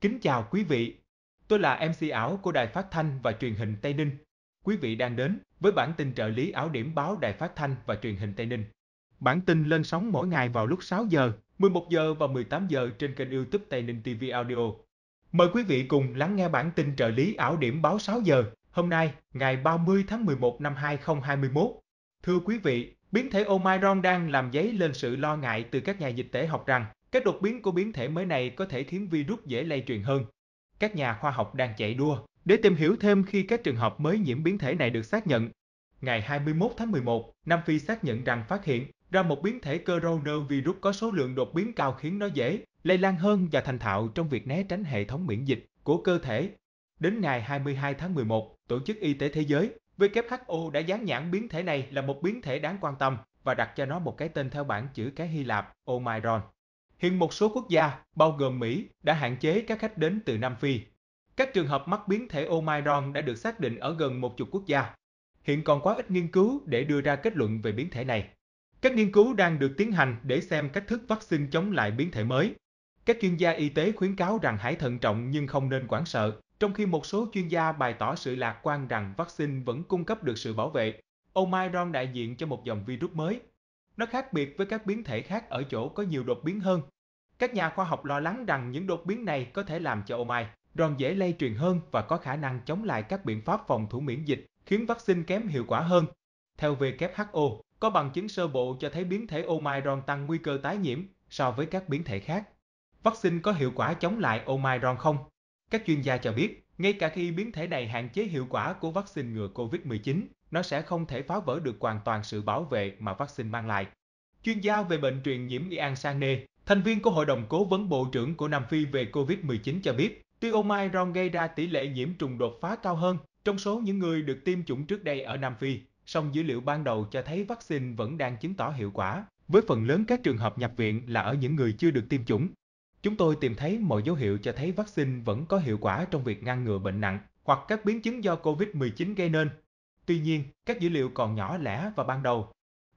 Kính chào quý vị. Tôi là MC ảo của Đài Phát thanh và Truyền hình Tây Ninh. Quý vị đang đến với bản tin trợ lý ảo điểm báo Đài Phát thanh và Truyền hình Tây Ninh. Bản tin lên sóng mỗi ngày vào lúc 6 giờ, 11 giờ và 18 giờ trên kênh YouTube Tây Ninh TV Audio. Mời quý vị cùng lắng nghe bản tin trợ lý ảo điểm báo 6 giờ hôm nay, ngày 30 tháng 11 năm 2021. Thưa quý vị, biến thể Omicron đang làm dấy lên sự lo ngại từ các nhà dịch tễ học rằng các đột biến của biến thể mới này có thể khiến virus dễ lây truyền hơn. Các nhà khoa học đang chạy đua để tìm hiểu thêm khi các trường hợp mới nhiễm biến thể này được xác nhận. Ngày 21 tháng 11, Nam Phi xác nhận rằng phát hiện ra một biến thể coronavirus có số lượng đột biến cao khiến nó dễ lây lan hơn và thành thạo trong việc né tránh hệ thống miễn dịch của cơ thể. Đến ngày 22 tháng 11, Tổ chức Y tế Thế giới WHO đã dán nhãn biến thể này là một biến thể đáng quan tâm và đặt cho nó một cái tên theo bảng chữ cái Hy Lạp Omicron. Hiện một số quốc gia, bao gồm Mỹ, đã hạn chế các khách đến từ Nam Phi. Các trường hợp mắc biến thể Omicron đã được xác định ở gần một chục quốc gia. Hiện còn quá ít nghiên cứu để đưa ra kết luận về biến thể này. Các nghiên cứu đang được tiến hành để xem cách thức vaccine chống lại biến thể mới. Các chuyên gia y tế khuyến cáo rằng hãy thận trọng nhưng không nên hoảng sợ, trong khi một số chuyên gia bày tỏ sự lạc quan rằng vaccine vẫn cung cấp được sự bảo vệ. Omicron đại diện cho một dòng virus mới nó khác biệt với các biến thể khác ở chỗ có nhiều đột biến hơn. Các nhà khoa học lo lắng rằng những đột biến này có thể làm cho Omicron dễ lây truyền hơn và có khả năng chống lại các biện pháp phòng thủ miễn dịch, khiến vaccine kém hiệu quả hơn. Theo WHO, có bằng chứng sơ bộ cho thấy biến thể Omicron tăng nguy cơ tái nhiễm so với các biến thể khác. Vaccine có hiệu quả chống lại Omicron không? Các chuyên gia cho biết, ngay cả khi biến thể này hạn chế hiệu quả của vaccine ngừa COVID-19, nó sẽ không thể phá vỡ được hoàn toàn sự bảo vệ mà vaccine mang lại. Chuyên gia về bệnh truyền nhiễm Ian Sane, thành viên của Hội đồng Cố vấn Bộ trưởng của Nam Phi về COVID-19 cho biết, tuy Omicron gây ra tỷ lệ nhiễm trùng đột phá cao hơn trong số những người được tiêm chủng trước đây ở Nam Phi, song dữ liệu ban đầu cho thấy vaccine vẫn đang chứng tỏ hiệu quả, với phần lớn các trường hợp nhập viện là ở những người chưa được tiêm chủng. Chúng tôi tìm thấy mọi dấu hiệu cho thấy vaccine vẫn có hiệu quả trong việc ngăn ngừa bệnh nặng hoặc các biến chứng do COVID-19 gây nên, Tuy nhiên, các dữ liệu còn nhỏ lẻ và ban đầu.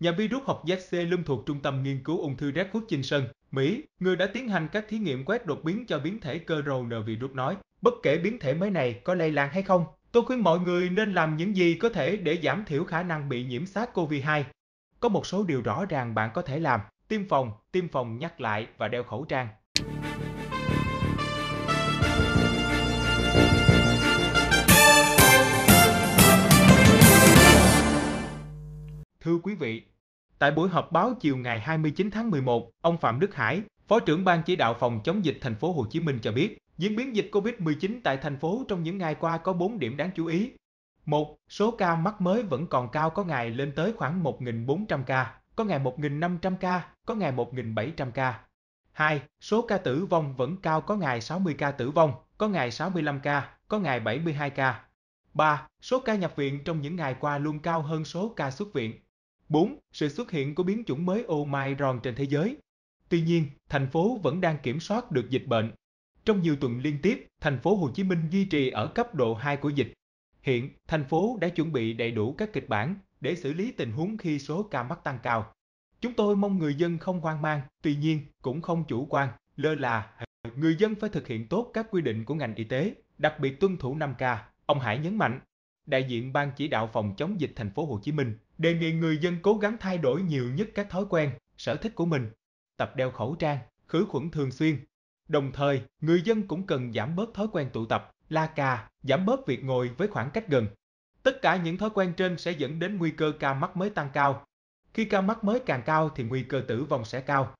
Nhà vi rút học giác C lum thuộc Trung tâm Nghiên cứu ung thư Redwood Chinson, Mỹ, người đã tiến hành các thí nghiệm quét đột biến cho biến thể cơ rầu n virus nói, bất kể biến thể mới này có lây lan hay không, tôi khuyên mọi người nên làm những gì có thể để giảm thiểu khả năng bị nhiễm SARS-CoV-2. Có một số điều rõ ràng bạn có thể làm, tiêm phòng, tiêm phòng nhắc lại và đeo khẩu trang. Thưa quý vị, tại buổi họp báo chiều ngày 29 tháng 11, ông Phạm Đức Hải, Phó trưởng ban chỉ đạo phòng chống dịch thành phố Hồ Chí Minh cho biết, diễn biến dịch COVID-19 tại thành phố trong những ngày qua có 4 điểm đáng chú ý. 1. Số ca mắc mới vẫn còn cao có ngày lên tới khoảng 1.400 ca, có ngày 1.500 ca, có ngày 1.700 ca. 2. Số ca tử vong vẫn cao có ngày 60 ca tử vong, có ngày 65 ca, có ngày 72 ca. 3. Số ca nhập viện trong những ngày qua luôn cao hơn số ca xuất viện. 4. Sự xuất hiện của biến chủng mới Omicron trên thế giới. Tuy nhiên, thành phố vẫn đang kiểm soát được dịch bệnh. Trong nhiều tuần liên tiếp, thành phố Hồ Chí Minh duy trì ở cấp độ 2 của dịch. Hiện, thành phố đã chuẩn bị đầy đủ các kịch bản để xử lý tình huống khi số ca mắc tăng cao. Chúng tôi mong người dân không hoang mang, tuy nhiên cũng không chủ quan, lơ là. Người dân phải thực hiện tốt các quy định của ngành y tế, đặc biệt tuân thủ 5K, ông Hải nhấn mạnh đại diện Ban chỉ đạo phòng chống dịch thành phố Hồ Chí Minh đề nghị người dân cố gắng thay đổi nhiều nhất các thói quen, sở thích của mình, tập đeo khẩu trang, khử khuẩn thường xuyên. Đồng thời, người dân cũng cần giảm bớt thói quen tụ tập, la cà, giảm bớt việc ngồi với khoảng cách gần. Tất cả những thói quen trên sẽ dẫn đến nguy cơ ca mắc mới tăng cao. Khi ca mắc mới càng cao thì nguy cơ tử vong sẽ cao.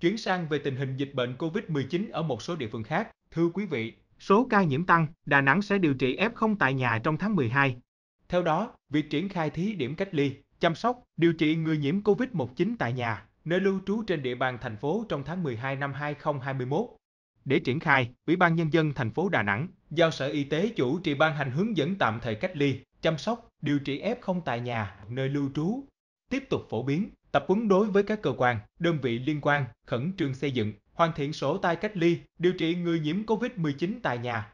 Chuyển sang về tình hình dịch bệnh COVID-19 ở một số địa phương khác, thưa quý vị. Số ca nhiễm tăng, Đà Nẵng sẽ điều trị F0 tại nhà trong tháng 12. Theo đó, việc triển khai thí điểm cách ly, chăm sóc, điều trị người nhiễm COVID-19 tại nhà, nơi lưu trú trên địa bàn thành phố trong tháng 12 năm 2021. Để triển khai, Ủy ban Nhân dân thành phố Đà Nẵng giao Sở Y tế chủ trì ban hành hướng dẫn tạm thời cách ly, chăm sóc, điều trị F0 tại nhà, nơi lưu trú. Tiếp tục phổ biến, tập huấn đối với các cơ quan, đơn vị liên quan, khẩn trương xây dựng, hoàn thiện sổ tay cách ly, điều trị người nhiễm COVID-19 tại nhà.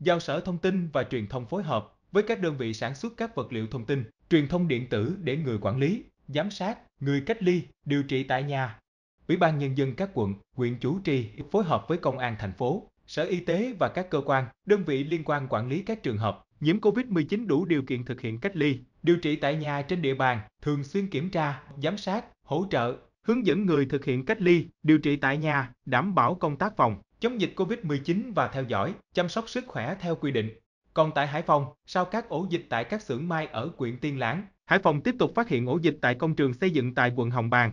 Giao Sở Thông tin và Truyền thông phối hợp với các đơn vị sản xuất các vật liệu thông tin, truyền thông điện tử để người quản lý, giám sát, người cách ly, điều trị tại nhà. Ủy ban nhân dân các quận, huyện chủ trì phối hợp với công an thành phố, Sở Y tế và các cơ quan, đơn vị liên quan quản lý các trường hợp nhiễm COVID-19 đủ điều kiện thực hiện cách ly, điều trị tại nhà trên địa bàn, thường xuyên kiểm tra, giám sát, hỗ trợ, hướng dẫn người thực hiện cách ly, điều trị tại nhà, đảm bảo công tác phòng, chống dịch COVID-19 và theo dõi, chăm sóc sức khỏe theo quy định. Còn tại Hải Phòng, sau các ổ dịch tại các xưởng may ở quyện Tiên Lãng, Hải Phòng tiếp tục phát hiện ổ dịch tại công trường xây dựng tại quận Hồng Bàng.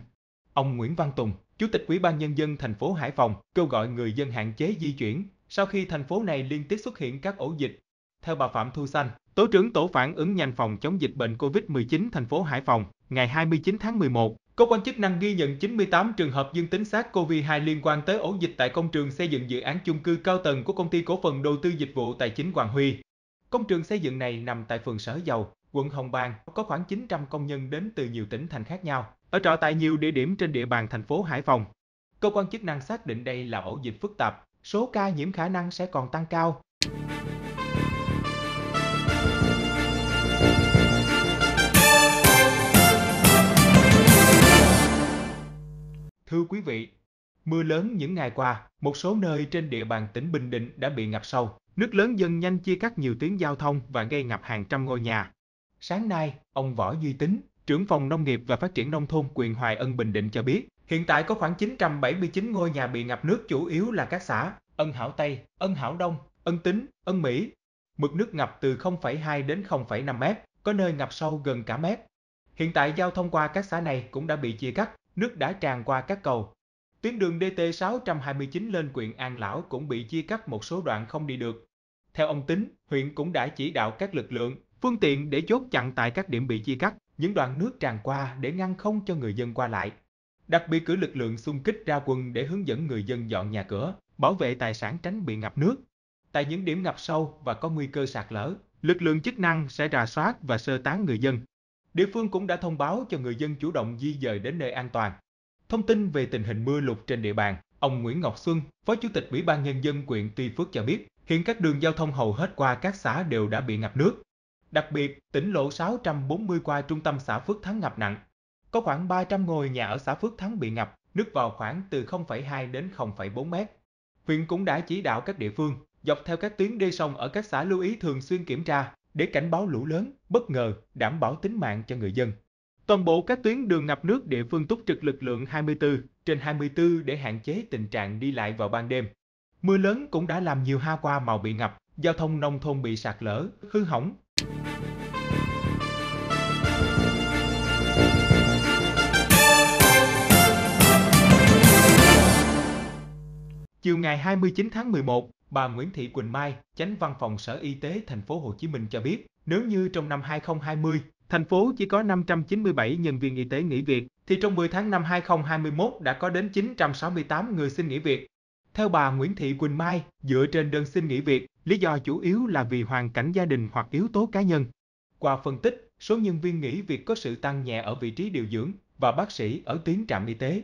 Ông Nguyễn Văn Tùng, Chủ tịch Ủy ban Nhân dân thành phố Hải Phòng kêu gọi người dân hạn chế di chuyển sau khi thành phố này liên tiếp xuất hiện các ổ dịch. Theo bà Phạm Thu Xanh, Tổ trưởng Tổ phản ứng nhanh phòng chống dịch bệnh COVID-19 thành phố Hải Phòng, ngày 29 tháng 11, cơ quan chức năng ghi nhận 98 trường hợp dương tính SARS-CoV-2 liên quan tới ổ dịch tại công trường xây dựng dự án chung cư cao tầng của công ty cổ phần đầu tư dịch vụ tài chính Hoàng Huy. Công trường xây dựng này nằm tại phường Sở Dầu, quận Hồng Bàng, có khoảng 900 công nhân đến từ nhiều tỉnh thành khác nhau ở trọ tại nhiều địa điểm trên địa bàn thành phố Hải Phòng. Cơ quan chức năng xác định đây là ổ dịch phức tạp, số ca nhiễm khả năng sẽ còn tăng cao. Thưa quý vị, mưa lớn những ngày qua, một số nơi trên địa bàn tỉnh Bình Định đã bị ngập sâu. Nước lớn dần nhanh chia cắt nhiều tuyến giao thông và gây ngập hàng trăm ngôi nhà. Sáng nay, ông Võ Duy Tính, Trưởng phòng Nông nghiệp và Phát triển Nông thôn quyền Hoài Ân Bình Định cho biết, hiện tại có khoảng 979 ngôi nhà bị ngập nước chủ yếu là các xã Ân Hảo Tây, Ân Hảo Đông, Ân Tính, Ân Mỹ. Mực nước ngập từ 0,2 đến 0,5 mét, có nơi ngập sâu gần cả mét. Hiện tại giao thông qua các xã này cũng đã bị chia cắt, nước đã tràn qua các cầu. Tuyến đường DT629 lên huyện An Lão cũng bị chia cắt một số đoạn không đi được. Theo ông Tính, huyện cũng đã chỉ đạo các lực lượng, phương tiện để chốt chặn tại các điểm bị chia cắt, những đoạn nước tràn qua để ngăn không cho người dân qua lại. Đặc biệt cử lực lượng xung kích ra quân để hướng dẫn người dân dọn nhà cửa, bảo vệ tài sản tránh bị ngập nước. Tại những điểm ngập sâu và có nguy cơ sạt lở, lực lượng chức năng sẽ rà soát và sơ tán người dân. Địa phương cũng đã thông báo cho người dân chủ động di dời đến nơi an toàn. Thông tin về tình hình mưa lụt trên địa bàn, ông Nguyễn Ngọc Xuân, Phó Chủ tịch Ủy ban Nhân dân huyện Tuy Phước cho biết, hiện các đường giao thông hầu hết qua các xã đều đã bị ngập nước, Đặc biệt, tỉnh lộ 640 qua trung tâm xã Phước Thắng ngập nặng. Có khoảng 300 ngôi nhà ở xã Phước Thắng bị ngập, nước vào khoảng từ 0,2 đến 0,4 mét. Huyện cũng đã chỉ đạo các địa phương dọc theo các tuyến đê sông ở các xã lưu ý thường xuyên kiểm tra để cảnh báo lũ lớn, bất ngờ, đảm bảo tính mạng cho người dân. Toàn bộ các tuyến đường ngập nước địa phương túc trực lực lượng 24 trên 24 để hạn chế tình trạng đi lại vào ban đêm. Mưa lớn cũng đã làm nhiều ha qua màu bị ngập, giao thông nông thôn bị sạt lở, hư hỏng, Chiều ngày 29 tháng 11, bà Nguyễn Thị Quỳnh Mai, Chánh Văn phòng Sở Y tế thành phố Hồ Chí Minh cho biết, nếu như trong năm 2020, thành phố chỉ có 597 nhân viên y tế nghỉ việc thì trong 10 tháng năm 2021 đã có đến 968 người xin nghỉ việc. Theo bà Nguyễn Thị Quỳnh Mai, dựa trên đơn xin nghỉ việc, Lý do chủ yếu là vì hoàn cảnh gia đình hoặc yếu tố cá nhân. Qua phân tích, số nhân viên nghỉ việc có sự tăng nhẹ ở vị trí điều dưỡng và bác sĩ ở tuyến trạm y tế.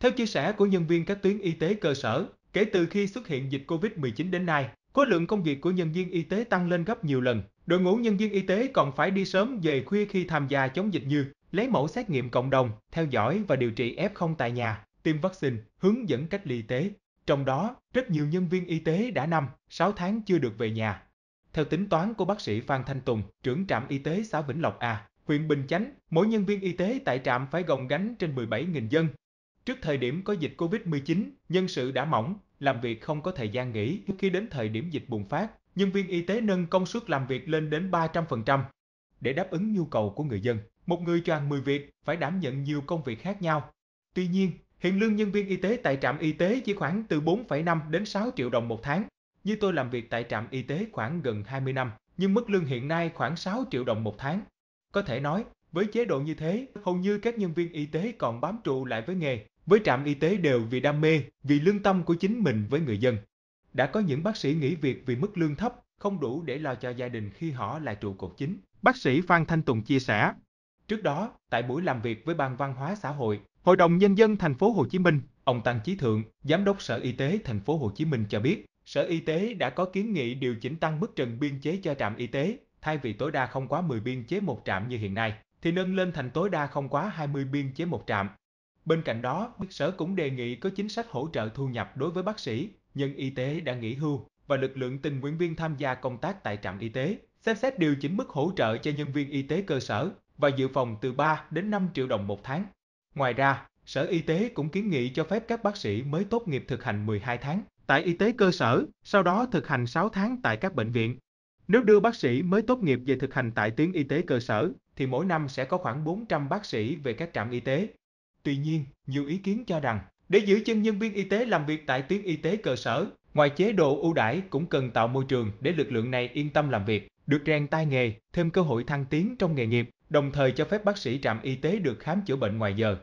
Theo chia sẻ của nhân viên các tuyến y tế cơ sở, kể từ khi xuất hiện dịch COVID-19 đến nay, khối lượng công việc của nhân viên y tế tăng lên gấp nhiều lần. Đội ngũ nhân viên y tế còn phải đi sớm về khuya khi tham gia chống dịch như lấy mẫu xét nghiệm cộng đồng, theo dõi và điều trị F0 tại nhà, tiêm vaccine, hướng dẫn cách ly y tế. Trong đó, rất nhiều nhân viên y tế đã năm, 6 tháng chưa được về nhà. Theo tính toán của bác sĩ Phan Thanh Tùng, trưởng trạm y tế xã Vĩnh Lộc A, huyện Bình Chánh, mỗi nhân viên y tế tại trạm phải gồng gánh trên 17.000 dân. Trước thời điểm có dịch COVID-19, nhân sự đã mỏng, làm việc không có thời gian nghỉ. Khi đến thời điểm dịch bùng phát, nhân viên y tế nâng công suất làm việc lên đến 300% để đáp ứng nhu cầu của người dân. Một người choàng 10 việc phải đảm nhận nhiều công việc khác nhau. Tuy nhiên, Hiện lương nhân viên y tế tại trạm y tế chỉ khoảng từ 4,5 đến 6 triệu đồng một tháng. Như tôi làm việc tại trạm y tế khoảng gần 20 năm, nhưng mức lương hiện nay khoảng 6 triệu đồng một tháng. Có thể nói, với chế độ như thế, hầu như các nhân viên y tế còn bám trụ lại với nghề, với trạm y tế đều vì đam mê, vì lương tâm của chính mình với người dân. Đã có những bác sĩ nghỉ việc vì mức lương thấp, không đủ để lo cho gia đình khi họ là trụ cột chính. Bác sĩ Phan Thanh Tùng chia sẻ. Trước đó, tại buổi làm việc với Ban Văn hóa Xã hội, Hội đồng nhân dân thành phố Hồ Chí Minh, ông Tăng Chí Thượng, Giám đốc Sở Y tế thành phố Hồ Chí Minh cho biết, Sở Y tế đã có kiến nghị điều chỉnh tăng mức trần biên chế cho trạm y tế, thay vì tối đa không quá 10 biên chế một trạm như hiện nay, thì nâng lên thành tối đa không quá 20 biên chế một trạm. Bên cạnh đó, Sở cũng đề nghị có chính sách hỗ trợ thu nhập đối với bác sĩ, nhân y tế đã nghỉ hưu và lực lượng tình nguyện viên tham gia công tác tại trạm y tế, xem xét điều chỉnh mức hỗ trợ cho nhân viên y tế cơ sở và dự phòng từ 3 đến 5 triệu đồng một tháng. Ngoài ra, Sở Y tế cũng kiến nghị cho phép các bác sĩ mới tốt nghiệp thực hành 12 tháng tại y tế cơ sở, sau đó thực hành 6 tháng tại các bệnh viện. Nếu đưa bác sĩ mới tốt nghiệp về thực hành tại tuyến y tế cơ sở, thì mỗi năm sẽ có khoảng 400 bác sĩ về các trạm y tế. Tuy nhiên, nhiều ý kiến cho rằng, để giữ chân nhân viên y tế làm việc tại tuyến y tế cơ sở, ngoài chế độ ưu đãi cũng cần tạo môi trường để lực lượng này yên tâm làm việc, được rèn tay nghề, thêm cơ hội thăng tiến trong nghề nghiệp đồng thời cho phép bác sĩ trạm y tế được khám chữa bệnh ngoài giờ.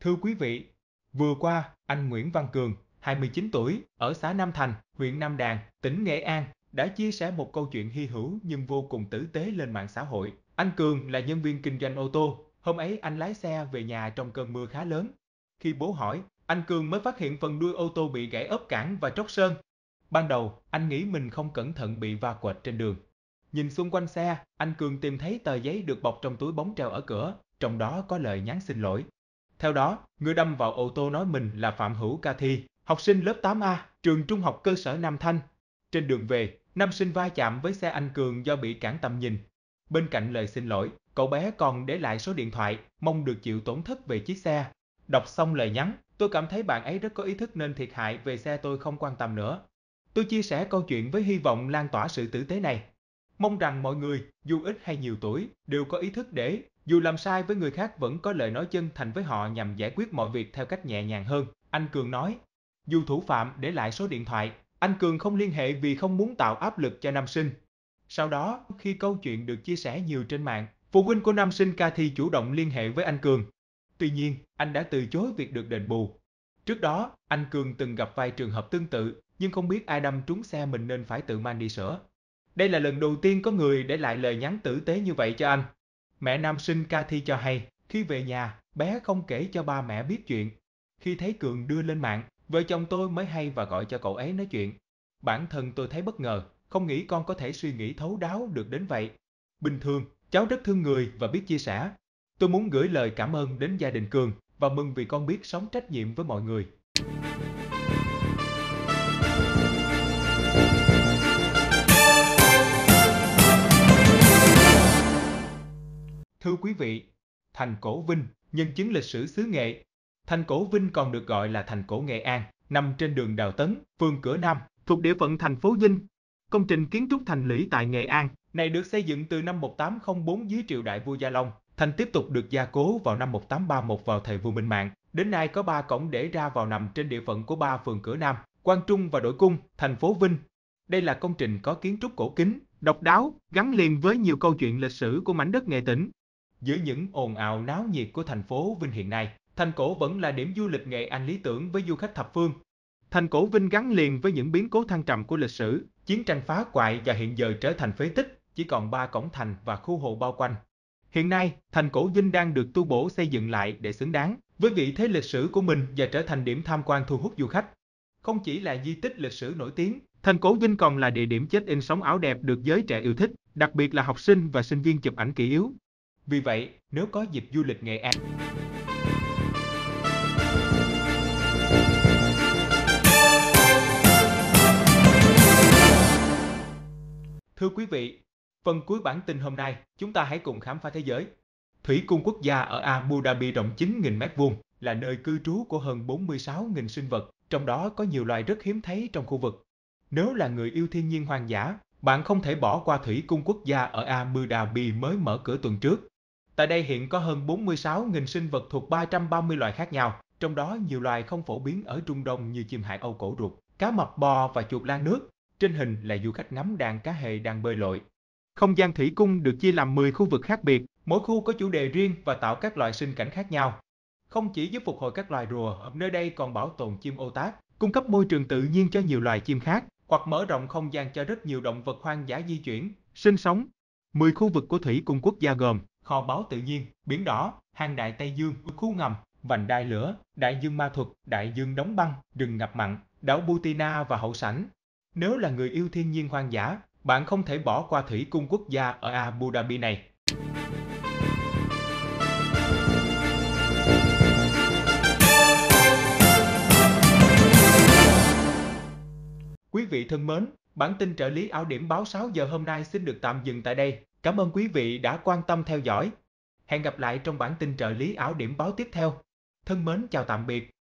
Thưa quý vị, vừa qua, anh Nguyễn Văn Cường, 29 tuổi, ở xã Nam Thành, huyện Nam Đàn, tỉnh Nghệ An, đã chia sẻ một câu chuyện hy hữu nhưng vô cùng tử tế lên mạng xã hội. Anh Cường là nhân viên kinh doanh ô tô. Hôm ấy anh lái xe về nhà trong cơn mưa khá lớn. Khi bố hỏi anh Cường mới phát hiện phần đuôi ô tô bị gãy ốp cản và tróc sơn. Ban đầu, anh nghĩ mình không cẩn thận bị va quệt trên đường. Nhìn xung quanh xe, anh Cường tìm thấy tờ giấy được bọc trong túi bóng treo ở cửa, trong đó có lời nhắn xin lỗi. Theo đó, người đâm vào ô tô nói mình là Phạm Hữu Ca Thi, học sinh lớp 8A, trường trung học cơ sở Nam Thanh. Trên đường về, nam sinh va chạm với xe anh Cường do bị cản tầm nhìn. Bên cạnh lời xin lỗi, cậu bé còn để lại số điện thoại, mong được chịu tổn thất về chiếc xe, Đọc xong lời nhắn, tôi cảm thấy bạn ấy rất có ý thức nên thiệt hại về xe tôi không quan tâm nữa. Tôi chia sẻ câu chuyện với hy vọng lan tỏa sự tử tế này. Mong rằng mọi người, dù ít hay nhiều tuổi, đều có ý thức để, dù làm sai với người khác vẫn có lời nói chân thành với họ nhằm giải quyết mọi việc theo cách nhẹ nhàng hơn, anh Cường nói. Dù thủ phạm để lại số điện thoại, anh Cường không liên hệ vì không muốn tạo áp lực cho nam sinh. Sau đó, khi câu chuyện được chia sẻ nhiều trên mạng, phụ huynh của nam sinh Cathy chủ động liên hệ với anh Cường, Tuy nhiên, anh đã từ chối việc được đền bù. Trước đó, anh Cường từng gặp vài trường hợp tương tự, nhưng không biết ai đâm trúng xe mình nên phải tự mang đi sửa. Đây là lần đầu tiên có người để lại lời nhắn tử tế như vậy cho anh. Mẹ nam sinh Cathy cho hay, khi về nhà, bé không kể cho ba mẹ biết chuyện. Khi thấy Cường đưa lên mạng, vợ chồng tôi mới hay và gọi cho cậu ấy nói chuyện. Bản thân tôi thấy bất ngờ, không nghĩ con có thể suy nghĩ thấu đáo được đến vậy. Bình thường, cháu rất thương người và biết chia sẻ, Tôi muốn gửi lời cảm ơn đến gia đình Cường và mừng vì con biết sống trách nhiệm với mọi người. Thưa quý vị, thành cổ Vinh, nhân chứng lịch sử xứ Nghệ. Thành cổ Vinh còn được gọi là thành cổ Nghệ An, nằm trên đường Đào Tấn, phường Cửa Nam, thuộc địa phận thành phố Vinh. Công trình kiến trúc thành lũy tại Nghệ An này được xây dựng từ năm 1804 dưới triều đại vua Gia Long, Thành tiếp tục được gia cố vào năm 1831 vào thời Vua Minh Mạng. Đến nay có 3 cổng để ra vào nằm trên địa phận của ba phường cửa Nam, Quang Trung và Đội Cung, thành phố Vinh. Đây là công trình có kiến trúc cổ kính, độc đáo, gắn liền với nhiều câu chuyện lịch sử của mảnh đất Nghệ tỉnh. Giữa những ồn ào náo nhiệt của thành phố Vinh hiện nay, thành cổ vẫn là điểm du lịch Nghệ Anh lý tưởng với du khách thập phương. Thành cổ Vinh gắn liền với những biến cố thăng trầm của lịch sử, chiến tranh phá hoại và hiện giờ trở thành phế tích, chỉ còn ba cổng thành và khu hồ bao quanh. Hiện nay, thành cổ Vinh đang được tu bổ xây dựng lại để xứng đáng với vị thế lịch sử của mình và trở thành điểm tham quan thu hút du khách. Không chỉ là di tích lịch sử nổi tiếng, thành cổ Vinh còn là địa điểm chết in sống áo đẹp được giới trẻ yêu thích, đặc biệt là học sinh và sinh viên chụp ảnh kỷ yếu. Vì vậy, nếu có dịp du lịch Nghệ An, Thưa quý vị, Phần cuối bản tin hôm nay, chúng ta hãy cùng khám phá thế giới. Thủy cung quốc gia ở Abu Dhabi rộng 9.000 m2 là nơi cư trú của hơn 46.000 sinh vật, trong đó có nhiều loài rất hiếm thấy trong khu vực. Nếu là người yêu thiên nhiên hoang dã, bạn không thể bỏ qua Thủy cung quốc gia ở Abu Dhabi mới mở cửa tuần trước. Tại đây hiện có hơn 46.000 sinh vật thuộc 330 loài khác nhau, trong đó nhiều loài không phổ biến ở Trung Đông như chim hải Âu cổ ruột, cá mập bò và chuột lan nước. Trên hình là du khách ngắm đàn cá hề đang bơi lội, không gian thủy cung được chia làm 10 khu vực khác biệt, mỗi khu có chủ đề riêng và tạo các loại sinh cảnh khác nhau. Không chỉ giúp phục hồi các loài rùa, nơi đây còn bảo tồn chim ô tác, cung cấp môi trường tự nhiên cho nhiều loài chim khác, hoặc mở rộng không gian cho rất nhiều động vật hoang dã di chuyển, sinh sống. 10 khu vực của thủy cung quốc gia gồm kho báu tự nhiên, biển đỏ, hang đại Tây Dương, khu ngầm, vành đai lửa, đại dương ma thuật, đại dương đóng băng, rừng ngập mặn, đảo Butina và hậu sảnh. Nếu là người yêu thiên nhiên hoang dã, bạn không thể bỏ qua thủy cung quốc gia ở Abu Dhabi này. Quý vị thân mến, bản tin trợ lý ảo điểm báo 6 giờ hôm nay xin được tạm dừng tại đây. Cảm ơn quý vị đã quan tâm theo dõi. Hẹn gặp lại trong bản tin trợ lý ảo điểm báo tiếp theo. Thân mến chào tạm biệt.